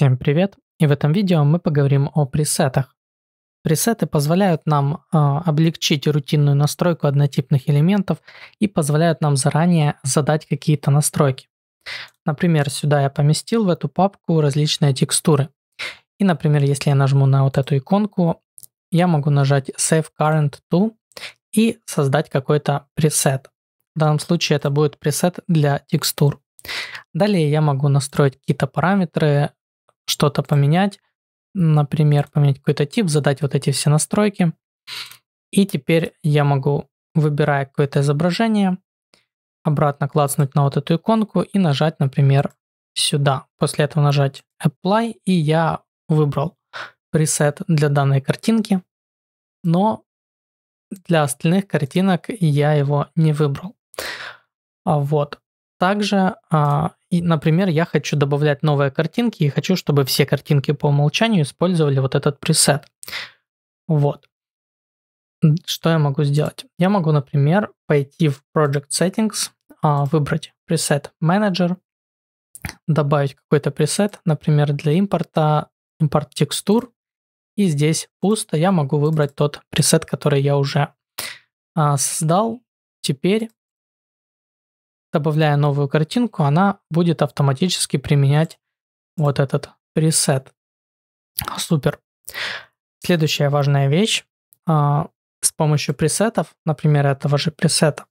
Всем привет! И в этом видео мы поговорим о пресетах. Пресеты позволяют нам э, облегчить рутинную настройку однотипных элементов и позволяют нам заранее задать какие-то настройки. Например, сюда я поместил в эту папку различные текстуры. И, например, если я нажму на вот эту иконку, я могу нажать Save Current To и создать какой-то пресет. В данном случае это будет пресет для текстур. Далее я могу настроить какие-то параметры, что-то поменять, например, поменять какой-то тип, задать вот эти все настройки. И теперь я могу, выбирая какое-то изображение, обратно клацнуть на вот эту иконку и нажать, например, сюда. После этого нажать Apply, и я выбрал пресет для данной картинки, но для остальных картинок я его не выбрал. А вот. Также а, и, например, я хочу добавлять новые картинки и хочу, чтобы все картинки по умолчанию использовали вот этот пресет. Вот. Что я могу сделать? Я могу, например, пойти в Project Settings, а, выбрать пресет Manager, добавить какой-то пресет, например, для импорта, импорт текстур, и здесь пусто, я могу выбрать тот пресет, который я уже а, создал. Теперь добавляя новую картинку, она будет автоматически применять вот этот пресет. Супер. Следующая важная вещь. А, с помощью пресетов, например, этого же пресета,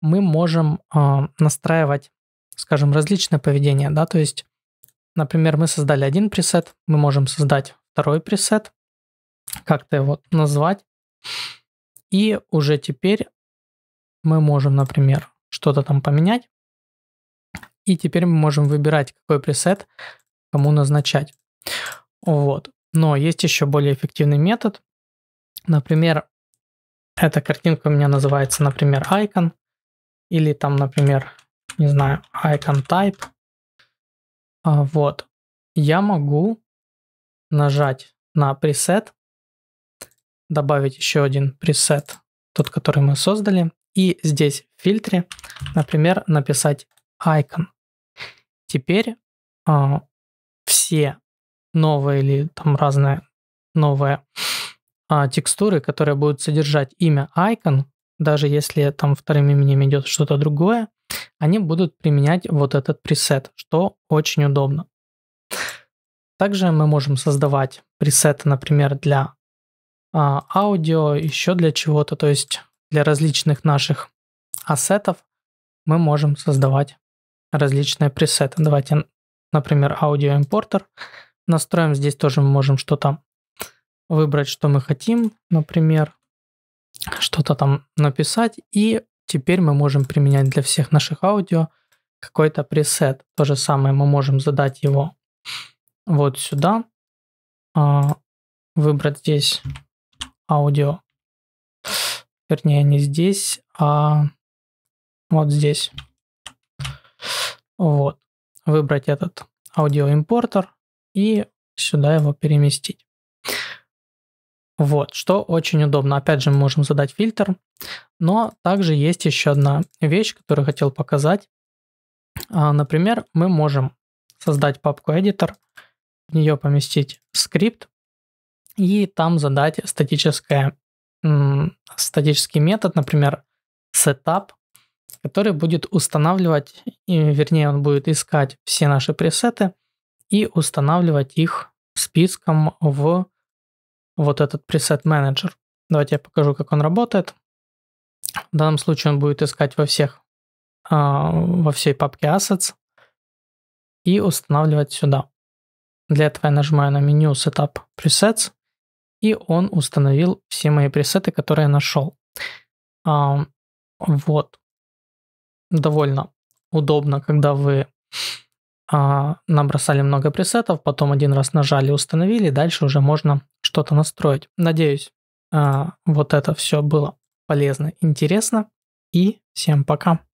мы можем а, настраивать, скажем, различное поведение. Да? То есть, например, мы создали один пресет, мы можем создать второй пресет, как-то его назвать. И уже теперь мы можем, например, что-то там поменять. И теперь мы можем выбирать, какой пресет кому назначать. Вот. Но есть еще более эффективный метод. Например, эта картинка у меня называется, например, icon. Или там, например, не знаю, icon type. А, вот. Я могу нажать на пресет, добавить еще один пресет, тот, который мы создали. И здесь в фильтре Например, написать icon. Теперь э, все новые или там разные новые э, текстуры, которые будут содержать имя icon, даже если там вторым именем идет что-то другое, они будут применять вот этот пресет, что очень удобно. Также мы можем создавать пресеты, например, для а, аудио, еще для чего-то, то есть для различных наших ассетов мы можем создавать различные пресеты. Давайте, например, аудио импортер. настроим. Здесь тоже мы можем что-то выбрать, что мы хотим, например, что-то там написать. И теперь мы можем применять для всех наших аудио какой-то пресет. То же самое мы можем задать его вот сюда, а, выбрать здесь аудио. Вернее, не здесь, а вот здесь. Вот. Выбрать этот аудиоимпортер и сюда его переместить. Вот, что очень удобно. Опять же, мы можем задать фильтр, но также есть еще одна вещь, которую хотел показать. А, например, мы можем создать папку Editor, в нее поместить скрипт и там задать статическое, статический метод, например, setup который будет устанавливать, вернее, он будет искать все наши пресеты и устанавливать их списком в вот этот пресет менеджер. Давайте я покажу, как он работает. В данном случае он будет искать во всех, а, во всей папке assets и устанавливать сюда. Для этого я нажимаю на меню Setup Presets, и он установил все мои пресеты, которые я нашел. А, вот довольно удобно, когда вы а, набросали много пресетов, потом один раз нажали, установили, дальше уже можно что-то настроить. Надеюсь, а, вот это все было полезно, интересно. И всем пока.